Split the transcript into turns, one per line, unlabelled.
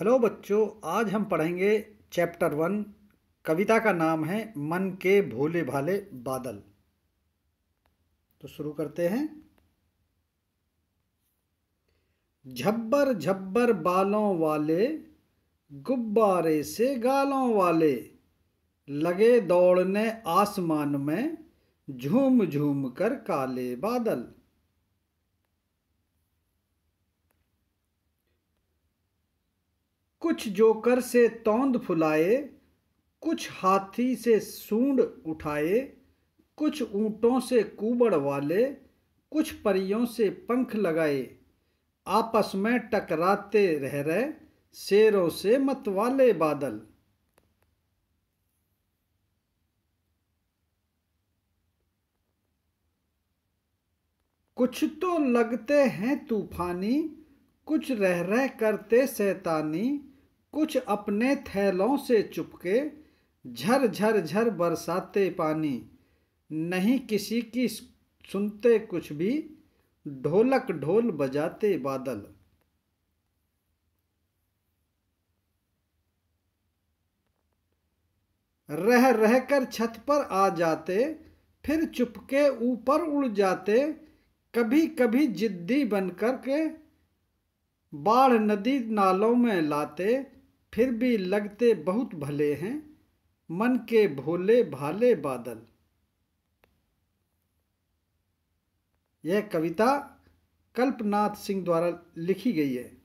hello बच्चों आज हम पढ़ेंगे चैप्टर वन कविता का नाम है मन के भोले भाले बादल तो शुरू करते हैं झब्बर झब्बर बालों वाले गुब्बारे से गालों वाले लगे दौड़ने आसमान में झूम झूम कर काले बादल कुछ जोकर से तौंद फुलाए कुछ हाथी से सूंड उठाए कुछ ऊँटों से कुबड़ वाले कुछ परियों से पंख लगाए आपस में टकराते रह रहे शेरों से मतवाले बादल कुछ तो लगते हैं तूफानी कुछ रह रह करते सैतानी कुछ अपने थैलों से चुपके झर झर झर बरसाते पानी नहीं किसी की सुनते कुछ भी ढोलक ढोल बजाते बादल रह रह कर छत पर आ जाते फिर चुपके ऊपर उड़ जाते कभी कभी जिद्दी बनकर के बाढ़ नदी नालों में लाते फिर भी लगते बहुत भले हैं मन के भोले भाले बादल यह कविता कल्पनाथ सिंह द्वारा लिखी गई है